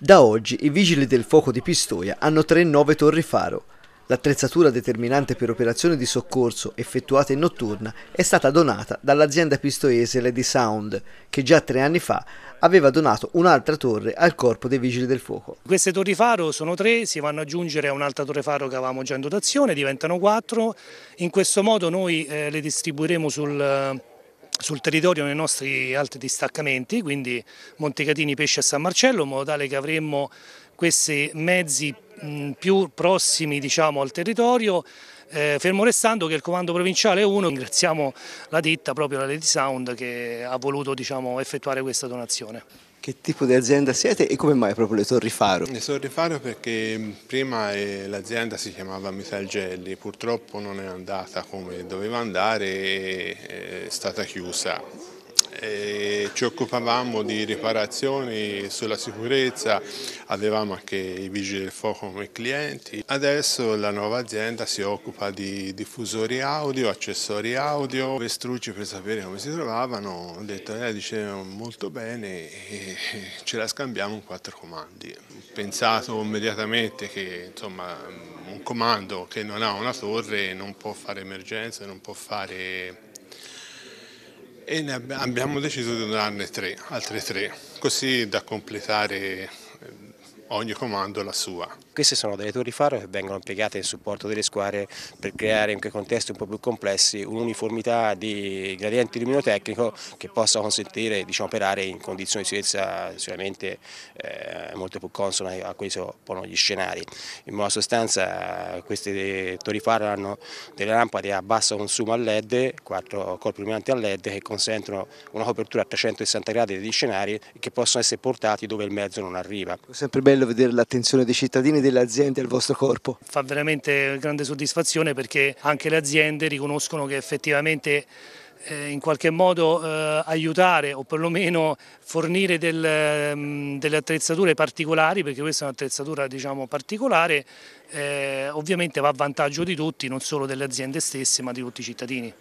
Da oggi i vigili del fuoco di Pistoia hanno tre nuove torri faro. L'attrezzatura determinante per operazioni di soccorso effettuate in notturna è stata donata dall'azienda pistoiese Lady Sound, che già tre anni fa aveva donato un'altra torre al corpo dei vigili del fuoco. Queste torri faro sono tre, si vanno ad aggiungere a un'altra torre faro che avevamo già in dotazione, diventano quattro. In questo modo noi eh, le distribuiremo sul sul territorio nei nostri altri distaccamenti, quindi Montecatini, Pesce e San Marcello, in modo tale che avremmo questi mezzi più prossimi diciamo, al territorio, eh, fermo restando che il comando provinciale è uno, ringraziamo la ditta, proprio la Lady Sound, che ha voluto diciamo, effettuare questa donazione. Che tipo di azienda siete e come mai proprio le Torri Faro? Le Torri Faro perché mm, prima eh, l'azienda si chiamava Michelgelli, purtroppo non è andata come doveva andare, e eh, è stata chiusa ci occupavamo di riparazioni sulla sicurezza, avevamo anche i vigili del fuoco come clienti. Adesso la nuova azienda si occupa di diffusori audio, accessori audio, vestrucci per sapere come si trovavano, ho detto lei eh, diceva molto bene e ce la scambiamo in quattro comandi. Ho pensato immediatamente che insomma, un comando che non ha una torre non può fare emergenza, non può fare e abbiamo deciso di donarne tre, altre tre, così da completare ogni comando la sua. Queste sono delle torri faro che vengono impiegate in supporto delle squadre per creare in quei contesti un po' più complessi un'uniformità di gradiente luminotecnico che possa consentire di diciamo, operare in condizioni di sicurezza sicuramente eh, molto più consone a quelli oppongono gli scenari. In buona sostanza queste torri faro hanno delle lampade a basso consumo a LED, quattro corpi luminanti a LED che consentono una copertura a 360 gradi degli scenari che possono essere portati dove il mezzo non arriva. Sempre bello bello vedere l'attenzione dei cittadini e delle aziende al vostro corpo. Fa veramente grande soddisfazione perché anche le aziende riconoscono che effettivamente eh, in qualche modo eh, aiutare o perlomeno fornire del, mm, delle attrezzature particolari, perché questa è un'attrezzatura diciamo, particolare, eh, ovviamente va a vantaggio di tutti, non solo delle aziende stesse ma di tutti i cittadini.